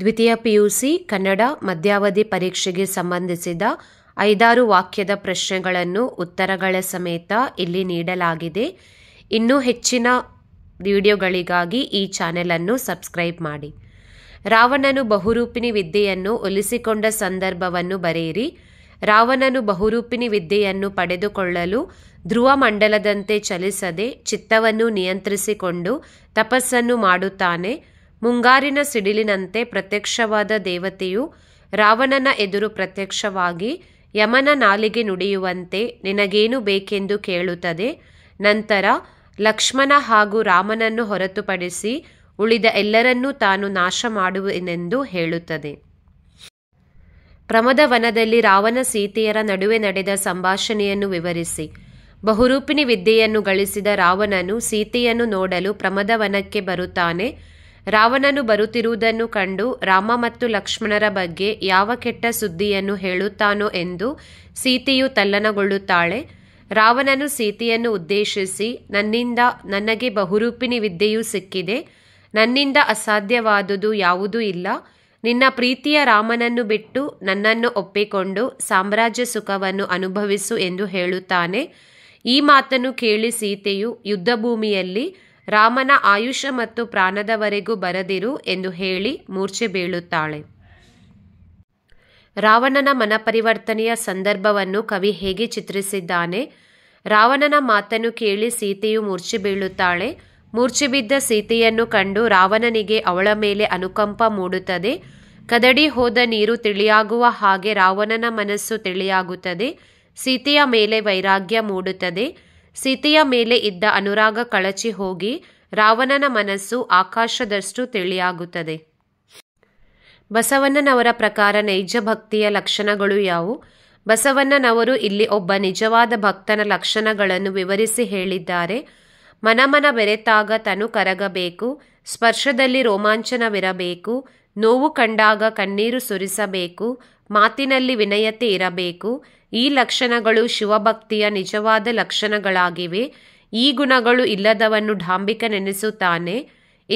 ದ್ವಿತೀಯ ಪಿಯುಸಿ ಕನ್ನಡ ಮಧ್ಯಾವಧಿ ಪರೀಕ್ಷೆಗೆ ಸಂಬಂಧಿಸಿದ ಐದಾರು ವಾಕ್ಯದ ಪ್ರಶ್ನೆಗಳನ್ನು ಉತ್ತರಗಳ ಸಮೇತ ಇಲ್ಲಿ ನೀಡಲಾಗಿದೆ ಇನ್ನೂ ಹೆಚ್ಚಿನ ವಿಡಿಯೋಗಳಿಗಾಗಿ ಈ ಚಾನೆಲನ್ನು ಸಬ್ಸ್ಕ್ರೈಬ್ ಮಾಡಿ ರಾವಣನು ಬಹುರೂಪಿಣಿ ವಿದ್ಯೆಯನ್ನು ಒಲಿಸಿಕೊಂಡ ಸಂದರ್ಭವನ್ನು ಬರೆಯಿರಿ ರಾವಣನು ಬಹುರೂಪಿಣಿ ವಿದ್ಯೆಯನ್ನು ಪಡೆದುಕೊಳ್ಳಲು ಧ್ರುವ ಮಂಡಲದಂತೆ ಚಲಿಸದೆ ಚಿತ್ತವನ್ನು ನಿಯಂತ್ರಿಸಿಕೊಂಡು ತಪಸ್ಸನ್ನು ಮಾಡುತ್ತಾನೆ ಮುಂಗಾರಿನ ಸಿಡಿಲಿನಂತೆ ಪ್ರತ್ಯಕ್ಷವಾದ ದೇವತೆಯು ರಾವಣನ ಎದುರು ಪ್ರತ್ಯಕ್ಷವಾಗಿ ಯಮನ ನಾಲಿಗೆ ನುಡಿಯುವಂತೆ ನಿನಗೇನು ಬೇಕೆಂದು ಕೇಳುತ್ತದೆ ನಂತರ ಲಕ್ಷ್ಮಣ ಹಾಗೂ ರಾಮನನ್ನು ಹೊರತುಪಡಿಸಿ ಉಳಿದ ಎಲ್ಲರನ್ನೂ ತಾನು ನಾಶ ಮಾಡುವೆನೆಂದು ಹೇಳುತ್ತದೆ ಪ್ರಮದವನದಲ್ಲಿ ರಾವಣ ಸೀತೆಯರ ನಡುವೆ ನಡೆದ ಸಂಭಾಷಣೆಯನ್ನು ವಿವರಿಸಿ ಬಹುರೂಪಿಣಿ ವಿದ್ಯೆಯನ್ನು ಗಳಿಸಿದ ರಾವಣನು ಸೀತೆಯನ್ನು ನೋಡಲು ಪ್ರಮದವನಕ್ಕೆ ಬರುತ್ತಾನೆ ರಾವಣನು ಬರುತ್ತಿರುವುದನ್ನು ಕಂಡು ರಾಮ ಮತ್ತು ಲಕ್ಷ್ಮಣರ ಬಗ್ಗೆ ಯಾವ ಕೆಟ್ಟ ಸುದ್ದಿಯನ್ನು ಹೇಳುತ್ತಾನೋ ಎಂದು ಸೀತೆಯು ತಲ್ಲನಗೊಳ್ಳುತ್ತಾಳೆ ರಾವಣನು ಸೀತೆಯನ್ನು ಉದ್ದೇಶಿಸಿ ನನ್ನಿಂದ ನನಗೆ ಬಹುರೂಪಿಣಿ ವಿದ್ಯೆಯೂ ಸಿಕ್ಕಿದೆ ನನ್ನಿಂದ ಅಸಾಧ್ಯವಾದುದು ಯಾವುದೂ ಇಲ್ಲ ನಿನ್ನ ಪ್ರೀತಿಯ ರಾಮನನ್ನು ಬಿಟ್ಟು ನನ್ನನ್ನು ಒಪ್ಪಿಕೊಂಡು ಸಾಮ್ರಾಜ್ಯ ಸುಖವನ್ನು ಅನುಭವಿಸು ಎಂದು ಹೇಳುತ್ತಾನೆ ಈ ಮಾತನ್ನು ಕೇಳಿ ಸೀತೆಯು ಯುದ್ಧಭೂಮಿಯಲ್ಲಿ ರಾಮನ ಆಯುಷ ಮತ್ತು ಪ್ರಾಣದವರೆಗೂ ಬರದಿರು ಎಂದು ಹೇಳಿ ಮೂರ್ಛೆ ಬೀಳುತ್ತಾಳೆ ರಾವಣನ ಮನಪರಿವರ್ತನೆಯ ಸಂದರ್ಭವನ್ನು ಕವಿ ಹೇಗೆ ಚಿತ್ರಿಸಿದ್ದಾನೆ ರಾವಣನ ಮಾತನ್ನು ಕೇಳಿ ಸೀತೆಯು ಮೂರ್ಛೆ ಬೀಳುತ್ತಾಳೆ ಮೂರ್ಛೆ ಬಿದ್ದ ಸೀತೆಯನ್ನು ಕಂಡು ರಾವಣನಿಗೆ ಅವಳ ಮೇಲೆ ಅನುಕಂಪ ಮೂಡುತ್ತದೆ ಕದಡಿ ಹೋದ ನೀರು ತಿಳಿಯಾಗುವ ಹಾಗೆ ರಾವಣನ ಮನಸ್ಸು ತಿಳಿಯಾಗುತ್ತದೆ ಸೀತೆಯ ಮೇಲೆ ವೈರಾಗ್ಯ ಮೂಡುತ್ತದೆ ಸೀತೆಯ ಮೇಲೆ ಇದ್ದ ಅನುರಾಗ ಕಳಚಿ ಹೋಗಿ ರಾವಣನ ಮನಸ್ಸು ಆಕಾಶದಷ್ಟು ತಿಳಿಯಾಗುತ್ತದೆ ಬಸವಣ್ಣನವರ ಪ್ರಕಾರ ನೈಜ ಭಕ್ತಿಯ ಲಕ್ಷಣಗಳು ಯಾವುವು ಬಸವಣ್ಣನವರು ಇಲ್ಲಿ ಒಬ್ಬ ನಿಜವಾದ ಭಕ್ತನ ಲಕ್ಷಣಗಳನ್ನು ವಿವರಿಸಿ ಹೇಳಿದ್ದಾರೆ ಮನಮನ ಬೆರೆತಾಗ ತನು ಕರಗಬೇಕು ಸ್ಪರ್ಶದಲ್ಲಿ ರೋಮಾಂಚನವಿರಬೇಕು ನೋವು ಕಂಡಾಗ ಕಣ್ಣೀರು ಸುರಿಸಬೇಕು ಮಾತಿನಲ್ಲಿ ವಿನಯತೆ ಇರಬೇಕು ಈ ಲಕ್ಷಣಗಳು ಶಿವಭಕ್ತಿಯ ನಿಜವಾದ ಲಕ್ಷಣಗಳಾಗಿವೆ ಈ ಗುಣಗಳು ಇಲ್ಲದವನ್ನು ನೆನೆಸುತ್ತಾನೆ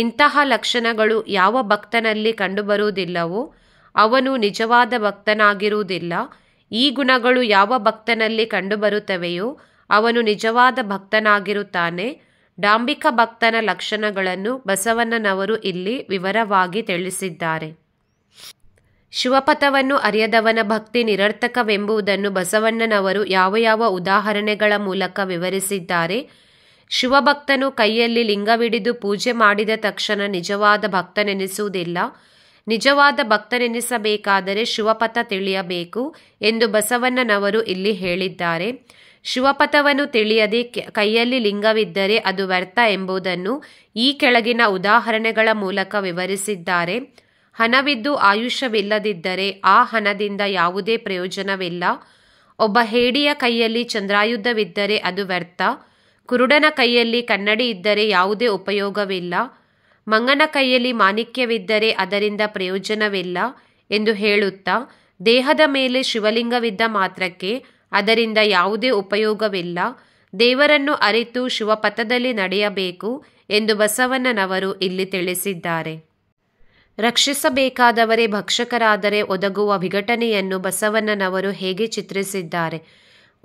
ಇಂತಹ ಲಕ್ಷಣಗಳು ಯಾವ ಭಕ್ತನಲ್ಲಿ ಕಂಡುಬರುವುದಿಲ್ಲವೋ ಅವನು ನಿಜವಾದ ಭಕ್ತನಾಗಿರುವುದಿಲ್ಲ ಈ ಗುಣಗಳು ಯಾವ ಭಕ್ತನಲ್ಲಿ ಕಂಡುಬರುತ್ತವೆಯೋ ಅವನು ನಿಜವಾದ ಭಕ್ತನಾಗಿರುತ್ತಾನೆ ಡಾಂಬಿಕ ಭಕ್ತನ ಲಕ್ಷಣಗಳನ್ನು ಬಸವಣ್ಣನವರು ಇಲ್ಲಿ ವಿವರವಾಗಿ ತಿಳಿಸಿದ್ದಾರೆ ಶಿವಪಥವನ್ನು ಅರಿಯದವನ ಭಕ್ತಿ ನಿರರ್ಥಕವೆಂಬುದನ್ನು ಬಸವಣ್ಣನವರು ಯಾವ ಯಾವ ಉದಾಹರಣೆಗಳ ಮೂಲಕ ವಿವರಿಸಿದ್ದಾರೆ ಶಿವಭಕ್ತನು ಕೈಯಲ್ಲಿ ಲಿಂಗವಿಡಿದು ಪೂಜೆ ಮಾಡಿದ ತಕ್ಷಣ ನಿಜವಾದ ಭಕ್ತನೆನಿಸುವುದಿಲ್ಲ ನಿಜವಾದ ಭಕ್ತನೆನಿಸಬೇಕಾದರೆ ಶಿವಪಥ ತಿಳಿಯಬೇಕು ಎಂದು ಬಸವಣ್ಣನವರು ಇಲ್ಲಿ ಹೇಳಿದ್ದಾರೆ ಶಿವಪಥವನ್ನು ತಿಳಿಯದೆ ಕೈಯಲ್ಲಿ ಲಿಂಗವಿದ್ದರೆ ಅದು ವ್ಯರ್ಥ ಎಂಬುದನ್ನು ಈ ಕೆಳಗಿನ ಉದಾಹರಣೆಗಳ ಮೂಲಕ ವಿವರಿಸಿದ್ದಾರೆ ಹಣವಿದ್ದು ಆಯುಷ್ಯವಿಲ್ಲದಿದ್ದರೆ ಆ ಹಣದಿಂದ ಯಾವುದೇ ಪ್ರಯೋಜನವಿಲ್ಲ ಒಬ್ಬ ಹೇಡಿಯ ಕೈಯಲ್ಲಿ ಚಂದ್ರಾಯುದ್ಧವಿದ್ದರೆ ಅದು ವ್ಯರ್ಥ ಕುರುಡನ ಕೈಯಲ್ಲಿ ಕನ್ನಡಿ ಇದ್ದರೆ ಯಾವುದೇ ಉಪಯೋಗವಿಲ್ಲ ಮಂಗನ ಕೈಯಲ್ಲಿ ಮಾಣಿಕ್ಯವಿದ್ದರೆ ಅದರಿಂದ ಪ್ರಯೋಜನವಿಲ್ಲ ಎಂದು ಹೇಳುತ್ತಾ ದೇಹದ ಮೇಲೆ ಶಿವಲಿಂಗವಿದ್ದ ಮಾತ್ರಕ್ಕೆ ಅದರಿಂದ ಯಾವುದೇ ಉಪಯೋಗವಿಲ್ಲ ದೇವರನ್ನು ಅರಿತು ಶಿವಪಥದಲ್ಲಿ ನಡೆಯಬೇಕು ಎಂದು ಬಸವಣ್ಣನವರು ಇಲ್ಲಿ ತಿಳಿಸಿದ್ದಾರೆ ರಕ್ಷಿಸಬೇಕಾದವರೇ ಭಕ್ಷಕರಾದರೆ ಒದಗುವ ವಿಘಟನೆಯನ್ನು ಬಸವಣ್ಣನವರು ಹೇಗೆ ಚಿತ್ರಿಸಿದ್ದಾರೆ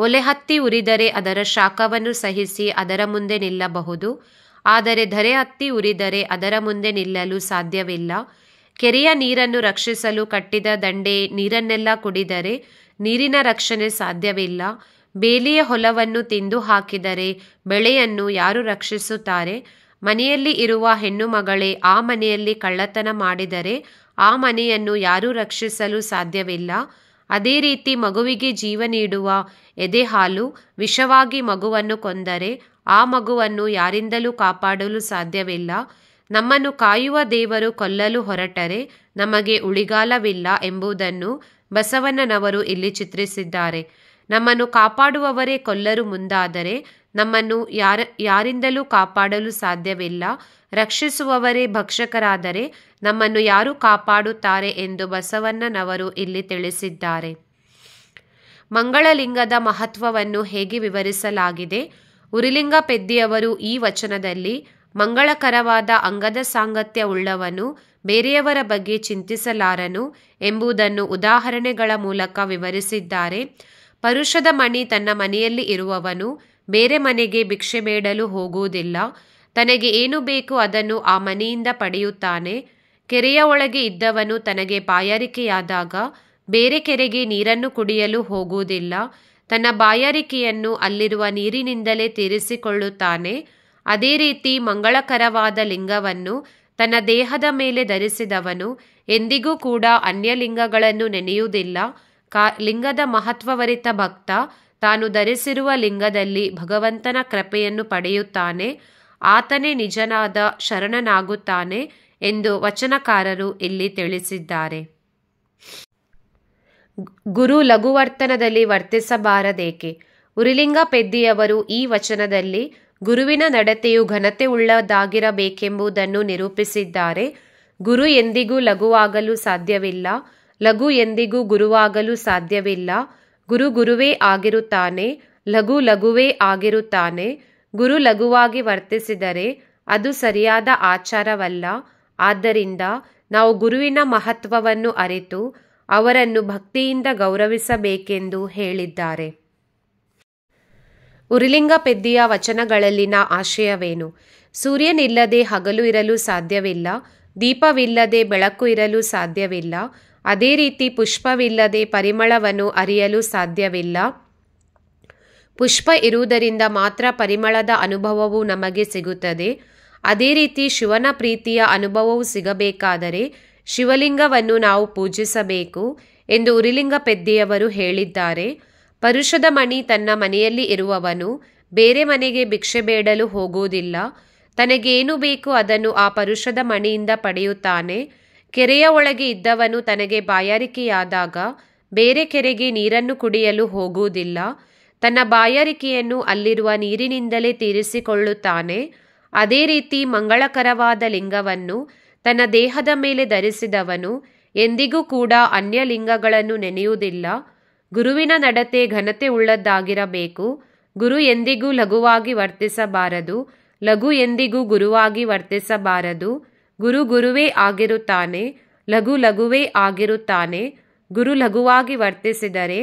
ಒಲೆ ಹತ್ತಿ ಉರಿದರೆ ಅದರ ಶಾಖವನ್ನು ಸಹಿಸಿ ಅದರ ಮುಂದೆ ನಿಲ್ಲಬಹುದು ಆದರೆ ಧರೆ ಹತ್ತಿ ಉರಿದರೆ ಅದರ ಮುಂದೆ ನಿಲ್ಲಲು ಸಾಧ್ಯವಿಲ್ಲ ಕೆರೆಯ ನೀರನ್ನು ರಕ್ಷಿಸಲು ಕಟ್ಟಿದ ದಂಡೆ ನೀರನ್ನೆಲ್ಲ ಕುಡಿದರೆ ನೀರಿನ ರಕ್ಷಣೆ ಸಾಧ್ಯವಿಲ್ಲ ಬೇಲಿಯ ಹೊಲವನ್ನು ತಿಂದು ಹಾಕಿದರೆ ಬೆಳೆಯನ್ನು ಯಾರು ರಕ್ಷಿಸುತ್ತಾರೆ ಮನೆಯಲ್ಲಿ ಇರುವ ಮಗಳೇ ಆ ಮನೆಯಲ್ಲಿ ಕಳ್ಳತನ ಮಾಡಿದರೆ ಆ ಮನೆಯನ್ನು ಯಾರೂ ರಕ್ಷಿಸಲು ಸಾಧ್ಯವಿಲ್ಲ ಅದೇ ರೀತಿ ಮಗುವಿಗೆ ಜೀವ ನೀಡುವ ಎದೆಹಾಲು ವಿಷವಾಗಿ ಮಗುವನ್ನು ಕೊಂದರೆ ಆ ಮಗುವನ್ನು ಯಾರಿಂದಲೂ ಕಾಪಾಡಲು ಸಾಧ್ಯವಿಲ್ಲ ನಮ್ಮನ್ನು ಕಾಯುವ ದೇವರು ಕೊಲ್ಲಲು ಹೊರಟರೆ ನಮಗೆ ಉಳಿಗಾಲವಿಲ್ಲ ಎಂಬುದನ್ನು ಬಸವಣ್ಣನವರು ಇಲ್ಲಿ ಚಿತ್ರಿಸಿದ್ದಾರೆ ನಮ್ಮನ್ನು ಕಾಪಾಡುವವರೇ ಕೊಲ್ಲರು ಮುಂದಾದರೆ ನಮ್ಮನ್ನು ಯಾರ ಯಾರಿಂದಲೂ ಕಾಪಾಡಲು ಸಾಧ್ಯವಿಲ್ಲ ರಕ್ಷಿಸುವವರೇ ಭಕ್ಷಕರಾದರೆ ನಮ್ಮನ್ನು ಯಾರು ಕಾಪಾಡುತ್ತಾರೆ ಎಂದು ಬಸವಣ್ಣನವರು ಇಲ್ಲಿ ತಿಳಿಸಿದ್ದಾರೆ ಮಂಗಳಲಿಂಗದ ಮಹತ್ವವನ್ನು ಹೇಗೆ ವಿವರಿಸಲಾಗಿದೆ ಉರಿಲಿಂಗ ಪೆದ್ದಿಯವರು ಈ ವಚನದಲ್ಲಿ ಮಂಗಳಕರವಾದ ಅಂಗದ ಸಾಂಗತ್ಯ ಉಳ್ಳವನು ಬೇರೆಯವರ ಬಗ್ಗೆ ಚಿಂತಿಸಲಾರನು ಎಂಬುದನ್ನು ಉದಾಹರಣೆಗಳ ಮೂಲಕ ವಿವರಿಸಿದ್ದಾರೆ ಪರುಷದ ಮಣಿ ತನ್ನ ಮನೆಯಲ್ಲಿ ಇರುವವನು ಬೇರೆ ಮನೆಗೆ ಭಿಕ್ಷೆ ಬೇಡಲು ಹೋಗುವುದಿಲ್ಲ ತನಗೆ ಏನು ಬೇಕು ಅದನ್ನು ಆ ಮನೆಯಿಂದ ಪಡೆಯುತ್ತಾನೆ ಕೆರೆಯ ಒಳಗೆ ಇದ್ದವನು ತನಗೆ ಬಾಯಾರಿಕೆಯಾದಾಗ ಬೇರೆ ಕೆರೆಗೆ ನೀರನ್ನು ಕುಡಿಯಲು ಹೋಗುವುದಿಲ್ಲ ತನ್ನ ಬಾಯಾರಿಕೆಯನ್ನು ಅಲ್ಲಿರುವ ನೀರಿನಿಂದಲೇ ತೀರಿಸಿಕೊಳ್ಳುತ್ತಾನೆ ಅದೇ ರೀತಿ ಮಂಗಳಕರವಾದ ಲಿಂಗವನ್ನು ತನ್ನ ದೇಹದ ಮೇಲೆ ಧರಿಸಿದವನು ಎಂದಿಗೂ ಕೂಡ ಅನ್ಯಲಿಂಗಗಳನ್ನು ನೆನೆಯುವುದಿಲ್ಲ ಕಾ ಲಿಂಗದ ಮಹತ್ವವರಿತ ಭಕ್ತ ತಾನು ಧರಿಸಿರುವ ಲಿಂಗದಲ್ಲಿ ಭಗವಂತನ ಕೃಪೆಯನ್ನು ಪಡೆಯುತ್ತಾನೆ ಆತನೇ ನಿಜನಾದ ಶರಣನಾಗುತ್ತಾನೆ ಎಂದು ವಚನಕಾರರು ಇಲ್ಲಿ ತಿಳಿಸಿದ್ದಾರೆ ಗುರು ಲಘುವರ್ತನದಲ್ಲಿ ವರ್ತಿಸಬಾರದೇಕೆ ಉರಿಲಿಂಗ ಪೆದ್ದಿಯವರು ಈ ವಚನದಲ್ಲಿ ಗುರುವಿನ ನಡತೆಯು ಘನತೆ ಉಳ್ಳದಾಗಿರಬೇಕೆಂಬುದನ್ನು ನಿರೂಪಿಸಿದ್ದಾರೆ ಗುರು ಎಂದಿಗೂ ಲಘುವಾಗಲು ಸಾಧ್ಯವಿಲ್ಲ ಲಘು ಎಂದಿಗೂ ಗುರುವಾಗಲು ಸಾಧ್ಯವಿಲ್ಲ ಗುರು ಗುರುವೇ ಆಗಿರುತ್ತಾನೆ ಲಘು ಲಘುವೇ ಆಗಿರುತ್ತಾನೆ ಗುರು ಲಘುವಾಗಿ ವರ್ತಿಸಿದರೆ ಅದು ಸರಿಯಾದ ಆಚಾರವಲ್ಲ ಆದ್ದರಿಂದ ನಾವು ಗುರುವಿನ ಮಹತ್ವವನ್ನು ಅರಿತು ಅವರನ್ನು ಭಕ್ತಿಯಿಂದ ಗೌರವಿಸಬೇಕೆಂದು ಹೇಳಿದ್ದಾರೆ ಪೆದ್ದಿಯ ವಚನಗಳಲ್ಲಿನ ಆಶಯವೇನು ಸೂರ್ಯನಿಲ್ಲದೆ ಹಗಲು ಇರಲು ಸಾಧ್ಯವಿಲ್ಲ ದೀಪವಿಲ್ಲದೆ ಬೆಳಕು ಇರಲು ಸಾಧ್ಯವಿಲ್ಲ ಅದೇ ರೀತಿ ಪುಷ್ಪವಿಲ್ಲದೆ ಪರಿಮಳವನ್ನು ಅರಿಯಲು ಸಾಧ್ಯವಿಲ್ಲ ಪುಷ್ಪ ಇರುವುದರಿಂದ ಮಾತ್ರ ಪರಿಮಳದ ಅನುಭವವು ನಮಗೆ ಸಿಗುತ್ತದೆ ಅದೇ ರೀತಿ ಶಿವನ ಪ್ರೀತಿಯ ಅನುಭವವು ಸಿಗಬೇಕಾದರೆ ಶಿವಲಿಂಗವನ್ನು ನಾವು ಪೂಜಿಸಬೇಕು ಎಂದು ಉರಿಲಿಂಗ ಪೆದ್ದೆಯವರು ಹೇಳಿದ್ದಾರೆ ಪರುಷದ ಮಣಿ ತನ್ನ ಮನೆಯಲ್ಲಿ ಇರುವವನು ಬೇರೆ ಮನೆಗೆ ಭಿಕ್ಷೆ ಬೇಡಲು ಹೋಗುವುದಿಲ್ಲ ತನಗೇನು ಬೇಕು ಅದನ್ನು ಆ ಪರುಷದ ಮಣಿಯಿಂದ ಪಡೆಯುತ್ತಾನೆ ಕೆರೆಯ ಒಳಗೆ ಇದ್ದವನು ತನಗೆ ಬಾಯಾರಿಕೆಯಾದಾಗ ಬೇರೆ ಕೆರೆಗೆ ನೀರನ್ನು ಕುಡಿಯಲು ಹೋಗುವುದಿಲ್ಲ ತನ್ನ ಬಾಯಾರಿಕೆಯನ್ನು ಅಲ್ಲಿರುವ ನೀರಿನಿಂದಲೇ ತೀರಿಸಿಕೊಳ್ಳುತ್ತಾನೆ ಅದೇ ರೀತಿ ಮಂಗಳಕರವಾದ ಲಿಂಗವನ್ನು ತನ್ನ ದೇಹದ ಮೇಲೆ ಧರಿಸಿದವನು ಎಂದಿಗೂ ಕೂಡ ಅನ್ಯ ಲಿಂಗಗಳನ್ನು ನೆನೆಯುವುದಿಲ್ಲ ಗುರುವಿನ ನಡತೆ ಘನತೆ ಉಳ್ಳದ್ದಾಗಿರಬೇಕು ಗುರು ಎಂದಿಗೂ ಲಘುವಾಗಿ ವರ್ತಿಸಬಾರದು ಲಘು ಎಂದಿಗೂ ಗುರುವಾಗಿ ವರ್ತಿಸಬಾರದು ಗುರು ಗುರುವೇ ಆಗಿರುತ್ತಾನೆ ಲಘು ಲಘುವೇ ಆಗಿರುತ್ತಾನೆ ಗುರು ಲಘುವಾಗಿ ವರ್ತಿಸಿದರೆ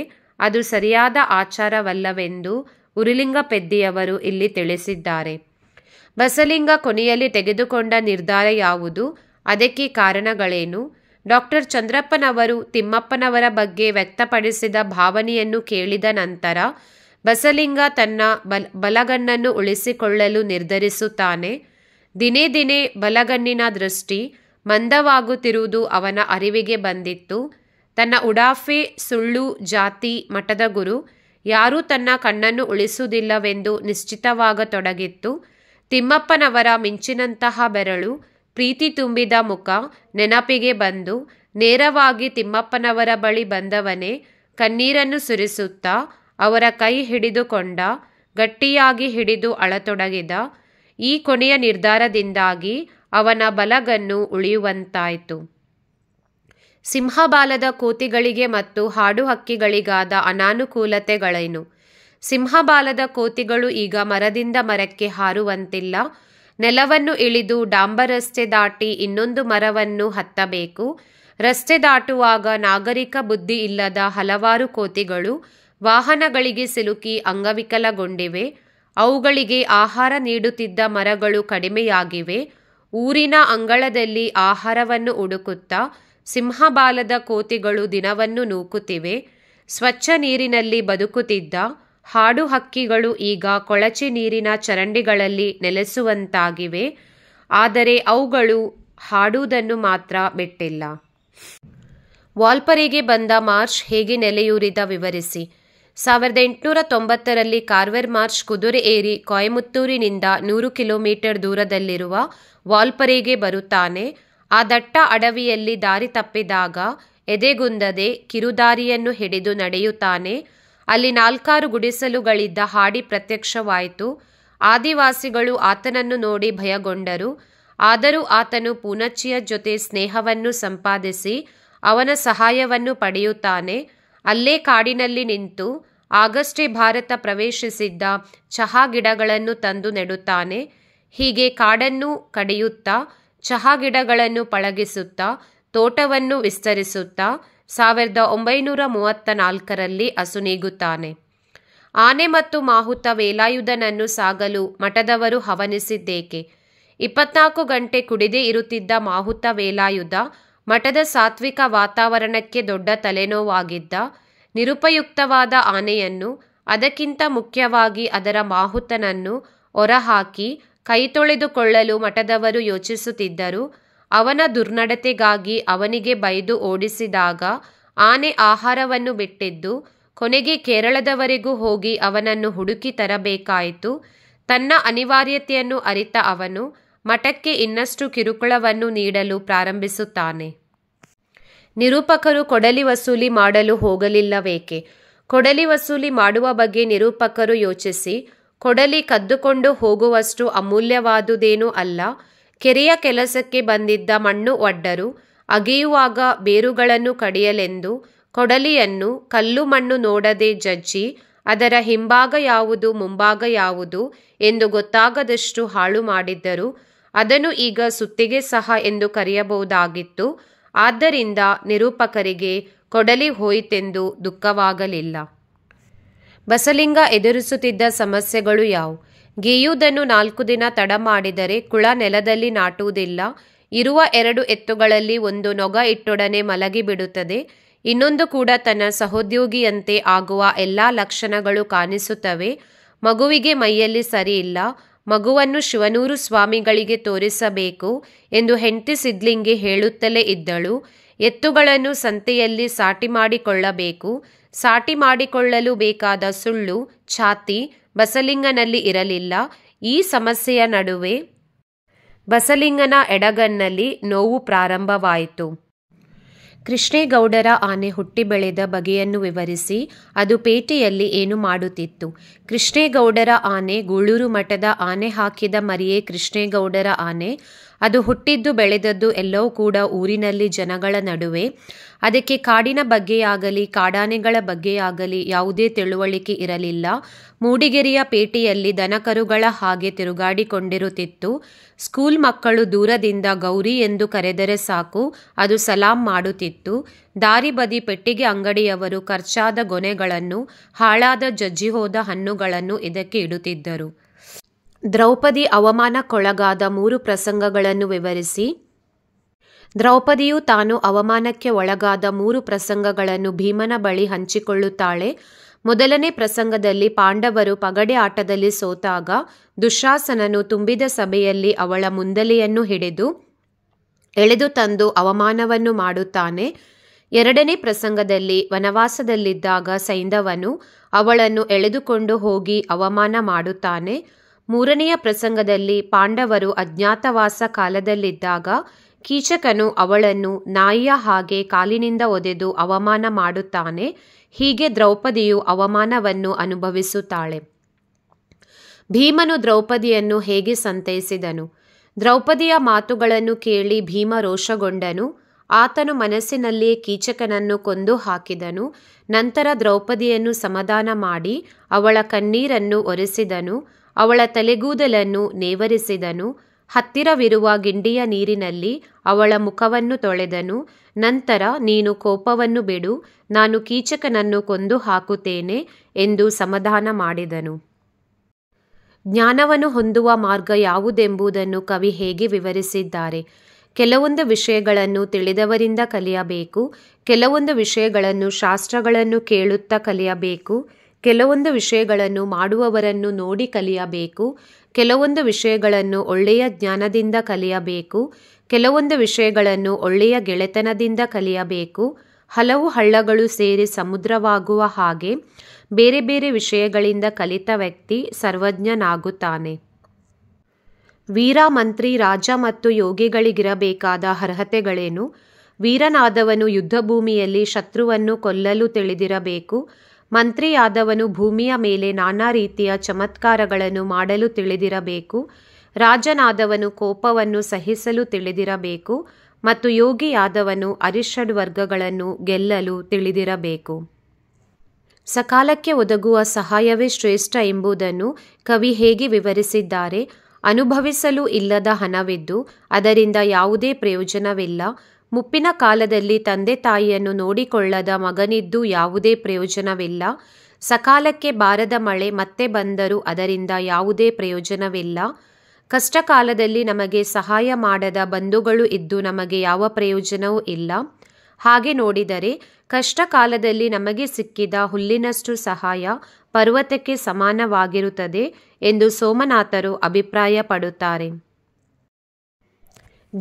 ಅದು ಸರಿಯಾದ ಆಚಾರವಲ್ಲವೆಂದು ಉರಿಲಿಂಗ ಪೆದ್ದಿಯವರು ಇಲ್ಲಿ ತಿಳಿಸಿದ್ದಾರೆ ಬಸಲಿಂಗ ಕೊನೆಯಲ್ಲಿ ತೆಗೆದುಕೊಂಡ ನಿರ್ಧಾರ ಯಾವುದು ಅದಕ್ಕೆ ಕಾರಣಗಳೇನು ಡಾಕ್ಟರ್ ಚಂದ್ರಪ್ಪನವರು ತಿಮ್ಮಪ್ಪನವರ ಬಗ್ಗೆ ವ್ಯಕ್ತಪಡಿಸಿದ ಭಾವನೆಯನ್ನು ಕೇಳಿದ ನಂತರ ಬಸಲಿಂಗ ತನ್ನ ಬಲ ಬಲಗಣ್ಣನ್ನು ಉಳಿಸಿಕೊಳ್ಳಲು ನಿರ್ಧರಿಸುತ್ತಾನೆ ದಿನೇ ದಿನೇ ಬಲಗಣ್ಣಿನ ದೃಷ್ಟಿ ಮಂದವಾಗುತ್ತಿರುವುದು ಅವನ ಅರಿವಿಗೆ ಬಂದಿತ್ತು ತನ್ನ ಉಡಾಫೆ ಸುಳ್ಳು ಜಾತಿ ಮಠದ ಗುರು ಯಾರೂ ತನ್ನ ಕಣ್ಣನ್ನು ಉಳಿಸುವುದಿಲ್ಲವೆಂದು ನಿಶ್ಚಿತವಾಗತೊಡಗಿತ್ತು ತಿಮ್ಮಪ್ಪನವರ ಮಿಂಚಿನಂತಹ ಬೆರಳು ಪ್ರೀತಿ ತುಂಬಿದ ಮುಖ ನೆನಪಿಗೆ ಬಂದು ನೇರವಾಗಿ ತಿಮ್ಮಪ್ಪನವರ ಬಳಿ ಬಂದವನೇ ಕಣ್ಣೀರನ್ನು ಸುರಿಸುತ್ತಾ ಅವರ ಕೈ ಹಿಡಿದುಕೊಂಡ ಗಟ್ಟಿಯಾಗಿ ಹಿಡಿದು ಅಳತೊಡಗಿದ ಈ ಕೊನೆಯ ನಿರ್ಧಾರದಿಂದಾಗಿ ಅವನ ಬಲಗನ್ನು ಉಳಿಯುವಂತಾಯಿತು ಸಿಂಹಬಾಲದ ಕೋತಿಗಳಿಗೆ ಮತ್ತು ಹಾಡುಹಕ್ಕಿಗಳಿಗಾದ ಅನಾನುಕೂಲತೆಗಳೇನು ಸಿಂಹಬಾಲದ ಕೋತಿಗಳು ಈಗ ಮರದಿಂದ ಮರಕ್ಕೆ ಹಾರುವಂತಿಲ್ಲ ನೆಲವನ್ನು ಇಳಿದು ರಸ್ತೆ ದಾಟಿ ಇನ್ನೊಂದು ಮರವನ್ನು ಹತ್ತಬೇಕು ರಸ್ತೆ ದಾಟುವಾಗ ನಾಗರಿಕ ಬುದ್ಧಿ ಇಲ್ಲದ ಹಲವಾರು ಕೋತಿಗಳು ವಾಹನಗಳಿಗೆ ಸಿಲುಕಿ ಅಂಗವಿಕಲಗೊಂಡಿವೆ ಅವುಗಳಿಗೆ ಆಹಾರ ನೀಡುತ್ತಿದ್ದ ಮರಗಳು ಕಡಿಮೆಯಾಗಿವೆ ಊರಿನ ಅಂಗಳದಲ್ಲಿ ಆಹಾರವನ್ನು ಹುಡುಕುತ್ತಾ ಸಿಂಹಬಾಲದ ಕೋತಿಗಳು ದಿನವನ್ನು ನೂಕುತ್ತಿವೆ ಸ್ವಚ್ಛ ನೀರಿನಲ್ಲಿ ಬದುಕುತ್ತಿದ್ದ ಹಾಡು ಹಕ್ಕಿಗಳು ಈಗ ಕೊಳಚೆ ನೀರಿನ ಚರಂಡಿಗಳಲ್ಲಿ ನೆಲೆಸುವಂತಾಗಿವೆ ಆದರೆ ಅವುಗಳು ಹಾಡುವುದನ್ನು ಮಾತ್ರ ಬಿಟ್ಟಿಲ್ಲ ವಾಲ್ಪರಿಗೆ ಬಂದ ಮಾರ್ಚ್ ಹೇಗೆ ನೆಲೆಯೂರಿದ ವಿವರಿಸಿ ಸಾವಿರದ ಎಂಟುನೂರ ತೊಂಬತ್ತರಲ್ಲಿ ಕಾರ್ವೆರ್ ಮಾರ್ಚ್ ಕುದುರೆ ಏರಿ ಕೊಯಮುತ್ತೂರಿನಿಂದ ನೂರು ಕಿಲೋಮೀಟರ್ ದೂರದಲ್ಲಿರುವ ವಾಲ್ಪರಿಗೆ ಬರುತ್ತಾನೆ ಆ ದಟ್ಟ ಅಡವಿಯಲ್ಲಿ ದಾರಿ ತಪ್ಪಿದಾಗ ಎದೆಗುಂದದೆ ಕಿರುದಾರಿಯನ್ನು ಹಿಡಿದು ನಡೆಯುತ್ತಾನೆ ಅಲ್ಲಿ ನಾಲ್ಕಾರು ಗುಡಿಸಲುಗಳಿದ್ದ ಹಾಡಿ ಪ್ರತ್ಯಕ್ಷವಾಯಿತು ಆದಿವಾಸಿಗಳು ಆತನನ್ನು ನೋಡಿ ಭಯಗೊಂಡರು ಆದರೂ ಆತನು ಪೂನಚ್ಚಿಯ ಜೊತೆ ಸ್ನೇಹವನ್ನು ಸಂಪಾದಿಸಿ ಅವನ ಸಹಾಯವನ್ನು ಪಡೆಯುತ್ತಾನೆ ಅಲ್ಲೇ ಕಾಡಿನಲ್ಲಿ ನಿಂತು ಆಗಷ್ಟೇ ಭಾರತ ಪ್ರವೇಶಿಸಿದ್ದ ಚಹಾ ಗಿಡಗಳನ್ನು ತಂದು ನೆಡುತ್ತಾನೆ ಹೀಗೆ ಕಾಡನ್ನು ಕಡಿಯುತ್ತಾ ಚಹಾ ಗಿಡಗಳನ್ನು ಪಳಗಿಸುತ್ತಾ ತೋಟವನ್ನು ವಿಸ್ತರಿಸುತ್ತಾ ಸಾವಿರದ ಒಂಬೈನೂರ ಮೂವತ್ತ ನಾಲ್ಕರಲ್ಲಿ ಅಸುನೀಗುತ್ತಾನೆ ಆನೆ ಮತ್ತು ಮಾಹುತ ವೇಲಾಯುಧನನ್ನು ಸಾಗಲು ಮಠದವರು ಹವನಿಸಿದ್ದೇಕೆ ಇಪ್ಪತ್ನಾಲ್ಕು ಗಂಟೆ ಕುಡಿದೇ ಇರುತ್ತಿದ್ದ ಮಾಹುತ ವೇಲಾಯುಧ ಮಠದ ಸಾತ್ವಿಕ ವಾತಾವರಣಕ್ಕೆ ದೊಡ್ಡ ತಲೆನೋವಾಗಿದ್ದ ನಿರುಪಯುಕ್ತವಾದ ಆನೆಯನ್ನು ಅದಕ್ಕಿಂತ ಮುಖ್ಯವಾಗಿ ಅದರ ಮಾಹುತನನ್ನು ಹೊರಹಾಕಿ ಕೈತೊಳೆದುಕೊಳ್ಳಲು ಮಠದವರು ಯೋಚಿಸುತ್ತಿದ್ದರು ಅವನ ದುರ್ನಡತೆಗಾಗಿ ಅವನಿಗೆ ಬೈದು ಓಡಿಸಿದಾಗ ಆನೆ ಆಹಾರವನ್ನು ಬಿಟ್ಟಿದ್ದು ಕೊನೆಗೆ ಕೇರಳದವರೆಗೂ ಹೋಗಿ ಅವನನ್ನು ಹುಡುಕಿ ತರಬೇಕಾಯಿತು ತನ್ನ ಅನಿವಾರ್ಯತೆಯನ್ನು ಅರಿತ ಅವನು ಮಠಕ್ಕೆ ಇನ್ನಷ್ಟು ಕಿರುಕುಳವನ್ನು ನೀಡಲು ಪ್ರಾರಂಭಿಸುತ್ತಾನೆ ನಿರೂಪಕರು ಕೊಡಲಿ ವಸೂಲಿ ಮಾಡಲು ಹೋಗಲಿಲ್ಲವೇಕೆ ಕೊಡಲಿ ವಸೂಲಿ ಮಾಡುವ ಬಗ್ಗೆ ನಿರೂಪಕರು ಯೋಚಿಸಿ ಕೊಡಲಿ ಕದ್ದುಕೊಂಡು ಹೋಗುವಷ್ಟು ಅಮೂಲ್ಯವಾದುದೇನೂ ಅಲ್ಲ ಕೆರೆಯ ಕೆಲಸಕ್ಕೆ ಬಂದಿದ್ದ ಮಣ್ಣು ಒಡ್ಡರು ಅಗೆಯುವಾಗ ಬೇರುಗಳನ್ನು ಕಡಿಯಲೆಂದು ಕೊಡಲಿಯನ್ನು ಕಲ್ಲು ಮಣ್ಣು ನೋಡದೆ ಜಜ್ಜಿ ಅದರ ಹಿಂಭಾಗ ಯಾವುದು ಮುಂಭಾಗ ಯಾವುದು ಎಂದು ಗೊತ್ತಾಗದಷ್ಟು ಹಾಳು ಮಾಡಿದ್ದರು ಅದನ್ನು ಈಗ ಸುತ್ತಿಗೆ ಸಹ ಎಂದು ಕರೆಯಬಹುದಾಗಿತ್ತು ಆದ್ದರಿಂದ ನಿರೂಪಕರಿಗೆ ಕೊಡಲಿ ಹೋಯಿತೆಂದು ದುಃಖವಾಗಲಿಲ್ಲ ಬಸಲಿಂಗ ಎದುರಿಸುತ್ತಿದ್ದ ಸಮಸ್ಯೆಗಳು ಯಾವು ಗೆಯುವುದನ್ನು ನಾಲ್ಕು ದಿನ ತಡ ಮಾಡಿದರೆ ಕುಳ ನೆಲದಲ್ಲಿ ನಾಟುವುದಿಲ್ಲ ಇರುವ ಎರಡು ಎತ್ತುಗಳಲ್ಲಿ ಒಂದು ನೊಗ ಇಟ್ಟೊಡನೆ ಮಲಗಿಬಿಡುತ್ತದೆ ಬಿಡುತ್ತದೆ ಇನ್ನೊಂದು ಕೂಡ ತನ್ನ ಸಹೋದ್ಯೋಗಿಯಂತೆ ಆಗುವ ಎಲ್ಲ ಲಕ್ಷಣಗಳು ಕಾಣಿಸುತ್ತವೆ ಮಗುವಿಗೆ ಮೈಯಲ್ಲಿ ಸರಿಯಿಲ್ಲ ಮಗುವನ್ನು ಶಿವನೂರು ಸ್ವಾಮಿಗಳಿಗೆ ತೋರಿಸಬೇಕು ಎಂದು ಹೆಂಡತಿ ಸಿದ್ಲಿಂಗಿ ಹೇಳುತ್ತಲೇ ಇದ್ದಳು ಎತ್ತುಗಳನ್ನು ಸಂತೆಯಲ್ಲಿ ಸಾಟಿ ಮಾಡಿಕೊಳ್ಳಬೇಕು ಸಾಟಿ ಮಾಡಿಕೊಳ್ಳಲು ಬೇಕಾದ ಸುಳ್ಳು ಛಾತಿ ಬಸಲಿಂಗನಲ್ಲಿ ಇರಲಿಲ್ಲ ಈ ಸಮಸ್ಯೆಯ ನಡುವೆ ಬಸಲಿಂಗನ ಎಡಗನ್ನಲ್ಲಿ ನೋವು ಪ್ರಾರಂಭವಾಯಿತು ಕೃಷ್ಣೇಗೌಡರ ಆನೆ ಹುಟ್ಟಿ ಬೆಳೆದ ಬಗೆಯನ್ನು ವಿವರಿಸಿ ಅದು ಪೇಟೆಯಲ್ಲಿ ಏನು ಮಾಡುತ್ತಿತ್ತು ಕೃಷ್ಣೇಗೌಡರ ಆನೆ ಗೂಳೂರು ಮಠದ ಆನೆ ಹಾಕಿದ ಮರಿಯೇ ಕೃಷ್ಣೇಗೌಡರ ಆನೆ ಅದು ಹುಟ್ಟಿದ್ದು ಬೆಳೆದದ್ದು ಎಲ್ಲವೂ ಕೂಡ ಊರಿನಲ್ಲಿ ಜನಗಳ ನಡುವೆ ಅದಕ್ಕೆ ಕಾಡಿನ ಬಗ್ಗೆಯಾಗಲಿ ಕಾಡಾನೆಗಳ ಬಗ್ಗೆಯಾಗಲಿ ಯಾವುದೇ ತಿಳುವಳಿಕೆ ಇರಲಿಲ್ಲ ಮೂಡಿಗೆರೆಯ ಪೇಟೆಯಲ್ಲಿ ದನಕರುಗಳ ಹಾಗೆ ತಿರುಗಾಡಿಕೊಂಡಿರುತ್ತಿತ್ತು ಸ್ಕೂಲ್ ಮಕ್ಕಳು ದೂರದಿಂದ ಗೌರಿ ಎಂದು ಕರೆದರೆ ಸಾಕು ಅದು ಸಲಾಂ ಮಾಡುತ್ತಿತ್ತು ದಾರಿ ಬದಿ ಪೆಟ್ಟಿಗೆ ಅಂಗಡಿಯವರು ಖರ್ಚಾದ ಗೊನೆಗಳನ್ನು ಹಾಳಾದ ಜಜ್ಜಿ ಹೋದ ಹಣ್ಣುಗಳನ್ನು ಇದಕ್ಕೆ ಇಡುತ್ತಿದ್ದರು ದ್ರೌಪದಿ ಅವಮಾನಕ್ಕೊಳಗಾದ ಮೂರು ಪ್ರಸಂಗಗಳನ್ನು ವಿವರಿಸಿ ದ್ರೌಪದಿಯು ತಾನು ಅವಮಾನಕ್ಕೆ ಒಳಗಾದ ಮೂರು ಪ್ರಸಂಗಗಳನ್ನು ಭೀಮನ ಬಳಿ ಹಂಚಿಕೊಳ್ಳುತ್ತಾಳೆ ಮೊದಲನೇ ಪ್ರಸಂಗದಲ್ಲಿ ಪಾಂಡವರು ಪಗಡೆ ಆಟದಲ್ಲಿ ಸೋತಾಗ ದುಶಾಸನನು ತುಂಬಿದ ಸಭೆಯಲ್ಲಿ ಅವಳ ಮುಂದಲೆಯನ್ನು ಹಿಡಿದು ಎಳೆದು ತಂದು ಅವಮಾನವನ್ನು ಮಾಡುತ್ತಾನೆ ಎರಡನೇ ಪ್ರಸಂಗದಲ್ಲಿ ವನವಾಸದಲ್ಲಿದ್ದಾಗ ಸೈಂಧವನು ಅವಳನ್ನು ಎಳೆದುಕೊಂಡು ಹೋಗಿ ಅವಮಾನ ಮಾಡುತ್ತಾನೆ ಮೂರನೆಯ ಪ್ರಸಂಗದಲ್ಲಿ ಪಾಂಡವರು ಅಜ್ಞಾತವಾಸ ಕಾಲದಲ್ಲಿದ್ದಾಗ ಕೀಚಕನು ಅವಳನ್ನು ನಾಯಿಯ ಹಾಗೆ ಕಾಲಿನಿಂದ ಒದೆದು ಅವಮಾನ ಮಾಡುತ್ತಾನೆ ಹೀಗೆ ದ್ರೌಪದಿಯು ಅವಮಾನವನ್ನು ಅನುಭವಿಸುತ್ತಾಳೆ ಭೀಮನು ದ್ರೌಪದಿಯನ್ನು ಹೇಗೆ ಸಂತೈಸಿದನು ದ್ರೌಪದಿಯ ಮಾತುಗಳನ್ನು ಕೇಳಿ ಭೀಮ ರೋಷಗೊಂಡನು ಆತನು ಮನಸ್ಸಿನಲ್ಲಿಯೇ ಕೀಚಕನನ್ನು ಕೊಂದು ಹಾಕಿದನು ನಂತರ ದ್ರೌಪದಿಯನ್ನು ಸಮಾಧಾನ ಮಾಡಿ ಅವಳ ಕಣ್ಣೀರನ್ನು ಒರೆಸಿದನು ಅವಳ ತಲೆಗೂದಲನ್ನು ನೇವರಿಸಿದನು ಹತ್ತಿರವಿರುವ ಗಿಂಡಿಯ ನೀರಿನಲ್ಲಿ ಅವಳ ಮುಖವನ್ನು ತೊಳೆದನು ನಂತರ ನೀನು ಕೋಪವನ್ನು ಬಿಡು ನಾನು ಕೀಚಕನನ್ನು ಕೊಂದು ಹಾಕುತ್ತೇನೆ ಎಂದು ಸಮಾಧಾನ ಮಾಡಿದನು ಜ್ಞಾನವನ್ನು ಹೊಂದುವ ಮಾರ್ಗ ಯಾವುದೆಂಬುದನ್ನು ಕವಿ ಹೇಗೆ ವಿವರಿಸಿದ್ದಾರೆ ಕೆಲವೊಂದು ವಿಷಯಗಳನ್ನು ತಿಳಿದವರಿಂದ ಕಲಿಯಬೇಕು ಕೆಲವೊಂದು ವಿಷಯಗಳನ್ನು ಶಾಸ್ತ್ರಗಳನ್ನು ಕೇಳುತ್ತಾ ಕಲಿಯಬೇಕು ಕೆಲವೊಂದು ವಿಷಯಗಳನ್ನು ಮಾಡುವವರನ್ನು ನೋಡಿ ಕಲಿಯಬೇಕು ಕೆಲವೊಂದು ವಿಷಯಗಳನ್ನು ಒಳ್ಳೆಯ ಜ್ಞಾನದಿಂದ ಕಲಿಯಬೇಕು ಕೆಲವೊಂದು ವಿಷಯಗಳನ್ನು ಒಳ್ಳೆಯ ಗೆಳೆತನದಿಂದ ಕಲಿಯಬೇಕು ಹಲವು ಹಳ್ಳಗಳು ಸೇರಿ ಸಮುದ್ರವಾಗುವ ಹಾಗೆ ಬೇರೆ ಬೇರೆ ವಿಷಯಗಳಿಂದ ಕಲಿತ ವ್ಯಕ್ತಿ ಸರ್ವಜ್ಞನಾಗುತ್ತಾನೆ ವೀರ ಮಂತ್ರಿ ರಾಜ ಮತ್ತು ಯೋಗಿಗಳಿಗಿರಬೇಕಾದ ಅರ್ಹತೆಗಳೇನು ವೀರನಾದವನು ಯುದ್ಧಭೂಮಿಯಲ್ಲಿ ಶತ್ರುವನ್ನು ಕೊಲ್ಲಲು ತಿಳಿದಿರಬೇಕು ಮಂತ್ರಿಯಾದವನು ಭೂಮಿಯ ಮೇಲೆ ನಾನಾ ರೀತಿಯ ಚಮತ್ಕಾರಗಳನ್ನು ಮಾಡಲು ತಿಳಿದಿರಬೇಕು ರಾಜನಾದವನು ಕೋಪವನ್ನು ಸಹಿಸಲು ತಿಳಿದಿರಬೇಕು ಮತ್ತು ಯೋಗಿಯಾದವನು ಅರಿಷಡ್ ವರ್ಗಗಳನ್ನು ಗೆಲ್ಲಲು ತಿಳಿದಿರಬೇಕು ಸಕಾಲಕ್ಕೆ ಒದಗುವ ಸಹಾಯವೇ ಶ್ರೇಷ್ಠ ಎಂಬುದನ್ನು ಕವಿ ಹೇಗೆ ವಿವರಿಸಿದ್ದಾರೆ ಅನುಭವಿಸಲು ಇಲ್ಲದ ಹಣವಿದ್ದು ಅದರಿಂದ ಯಾವುದೇ ಪ್ರಯೋಜನವಿಲ್ಲ ಮುಪ್ಪಿನ ಕಾಲದಲ್ಲಿ ತಂದೆ ತಾಯಿಯನ್ನು ನೋಡಿಕೊಳ್ಳದ ಮಗನಿದ್ದು ಯಾವುದೇ ಪ್ರಯೋಜನವಿಲ್ಲ ಸಕಾಲಕ್ಕೆ ಬಾರದ ಮಳೆ ಮತ್ತೆ ಬಂದರೂ ಅದರಿಂದ ಯಾವುದೇ ಪ್ರಯೋಜನವಿಲ್ಲ ಕಷ್ಟ ಕಾಲದಲ್ಲಿ ನಮಗೆ ಸಹಾಯ ಮಾಡದ ಬಂಧುಗಳು ಇದ್ದು ನಮಗೆ ಯಾವ ಪ್ರಯೋಜನವೂ ಇಲ್ಲ ಹಾಗೆ ನೋಡಿದರೆ ಕಷ್ಟ ಕಾಲದಲ್ಲಿ ನಮಗೆ ಸಿಕ್ಕಿದ ಹುಲ್ಲಿನಷ್ಟು ಸಹಾಯ ಪರ್ವತಕ್ಕೆ ಸಮಾನವಾಗಿರುತ್ತದೆ ಎಂದು ಸೋಮನಾಥರು ಅಭಿಪ್ರಾಯಪಡುತ್ತಾರೆ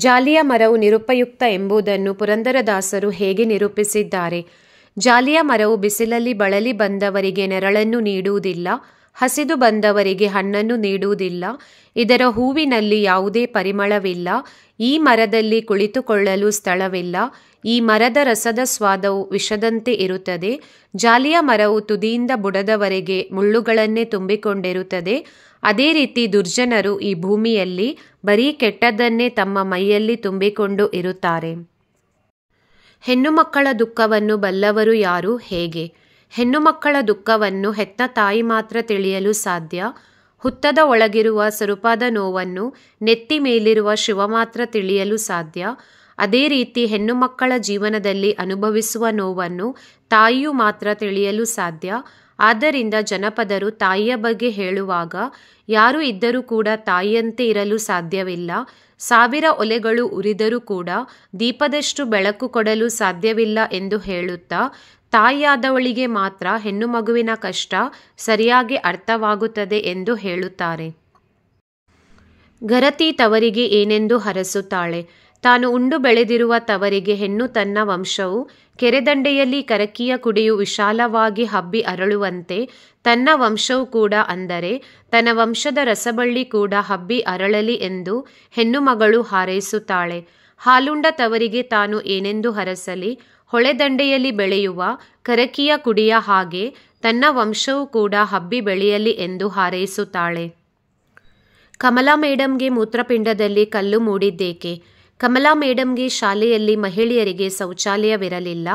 ಜಾಲಿಯ ಮರವು ನಿರುಪಯುಕ್ತ ಎಂಬುದನ್ನು ಪುರಂದರದಾಸರು ಹೇಗೆ ನಿರೂಪಿಸಿದ್ದಾರೆ ಜಾಲಿಯ ಮರವು ಬಿಸಿಲಲ್ಲಿ ಬಳಲಿ ಬಂದವರಿಗೆ ನೆರಳನ್ನು ನೀಡುವುದಿಲ್ಲ ಹಸಿದು ಬಂದವರಿಗೆ ಹಣ್ಣನ್ನು ನೀಡುವುದಿಲ್ಲ ಇದರ ಹೂವಿನಲ್ಲಿ ಯಾವುದೇ ಪರಿಮಳವಿಲ್ಲ ಈ ಮರದಲ್ಲಿ ಕುಳಿತುಕೊಳ್ಳಲು ಸ್ಥಳವಿಲ್ಲ ಈ ಮರದ ರಸದ ಸ್ವಾದವು ವಿಷದಂತೆ ಇರುತ್ತದೆ ಜಾಲಿಯ ಮರವು ತುದಿಯಿಂದ ಬುಡದವರೆಗೆ ಮುಳ್ಳುಗಳನ್ನೇ ತುಂಬಿಕೊಂಡಿರುತ್ತದೆ ಅದೇ ರೀತಿ ದುರ್ಜನರು ಈ ಭೂಮಿಯಲ್ಲಿ ಬರೀ ಕೆಟ್ಟದ್ದನ್ನೇ ತಮ್ಮ ಮೈಯಲ್ಲಿ ತುಂಬಿಕೊಂಡು ಇರುತ್ತಾರೆ ಹೆಣ್ಣು ಮಕ್ಕಳ ದುಃಖವನ್ನು ಬಲ್ಲವರು ಯಾರು ಹೇಗೆ ಹೆಣ್ಣು ಮಕ್ಕಳ ದುಃಖವನ್ನು ಹೆತ್ತ ತಾಯಿ ಮಾತ್ರ ತಿಳಿಯಲು ಸಾಧ್ಯ ಹುತ್ತದ ಒಳಗಿರುವ ಸ್ವರೂಪದ ನೋವನ್ನು ನೆತ್ತಿ ಮೇಲಿರುವ ಶಿವ ಮಾತ್ರ ತಿಳಿಯಲು ಸಾಧ್ಯ ಅದೇ ರೀತಿ ಹೆಣ್ಣು ಮಕ್ಕಳ ಜೀವನದಲ್ಲಿ ಅನುಭವಿಸುವ ನೋವನ್ನು ತಾಯಿಯು ಮಾತ್ರ ತಿಳಿಯಲು ಸಾಧ್ಯ ಆದ್ದರಿಂದ ಜನಪದರು ತಾಯಿಯ ಬಗ್ಗೆ ಹೇಳುವಾಗ ಯಾರು ಇದ್ದರೂ ಕೂಡ ತಾಯಿಯಂತೆ ಇರಲು ಸಾಧ್ಯವಿಲ್ಲ ಸಾವಿರ ಒಲೆಗಳು ಉರಿದರೂ ಕೂಡ ದೀಪದಷ್ಟು ಬೆಳಕು ಕೊಡಲು ಸಾಧ್ಯವಿಲ್ಲ ಎಂದು ಹೇಳುತ್ತಾ ತಾಯಿಯಾದವಳಿಗೆ ಮಾತ್ರ ಹೆಣ್ಣು ಮಗುವಿನ ಕಷ್ಟ ಸರಿಯಾಗಿ ಅರ್ಥವಾಗುತ್ತದೆ ಎಂದು ಹೇಳುತ್ತಾರೆ ಗರತಿ ತವರಿಗೆ ಏನೆಂದು ಹರಸುತ್ತಾಳೆ ತಾನು ಉಂಡು ಬೆಳೆದಿರುವ ತವರಿಗೆ ಹೆಣ್ಣು ತನ್ನ ವಂಶವು ಕೆರೆದಂಡೆಯಲ್ಲಿ ಕರಕಿಯ ಕುಡಿಯು ವಿಶಾಲವಾಗಿ ಹಬ್ಬಿ ಅರಳುವಂತೆ ತನ್ನ ವಂಶವು ಕೂಡ ಅಂದರೆ ತನ್ನ ವಂಶದ ರಸಬಳ್ಳಿ ಕೂಡ ಹಬ್ಬಿ ಅರಳಲಿ ಎಂದು ಹೆಣ್ಣುಮಗಳು ಹಾರೈಸುತ್ತಾಳೆ ಹಾಲುಂಡ ತವರಿಗೆ ತಾನು ಏನೆಂದು ಹರಸಲಿ ಹೊಳೆದಂಡೆಯಲ್ಲಿ ಬೆಳೆಯುವ ಕರಕಿಯ ಕುಡಿಯ ಹಾಗೆ ತನ್ನ ವಂಶವು ಕೂಡ ಹಬ್ಬಿ ಬೆಳೆಯಲಿ ಎಂದು ಹಾರೈಸುತ್ತಾಳೆ ಕಮಲಾ ಮೇಡಂಗೆ ಮೂತ್ರಪಿಂಡದಲ್ಲಿ ಕಲ್ಲು ಮೂಡಿದ್ದೇಕೆ ಕಮಲಾ ಮೇಡಂಗೆ ಶಾಲೆಯಲ್ಲಿ ಮಹಿಳೆಯರಿಗೆ ಶೌಚಾಲಯವಿರಲಿಲ್ಲ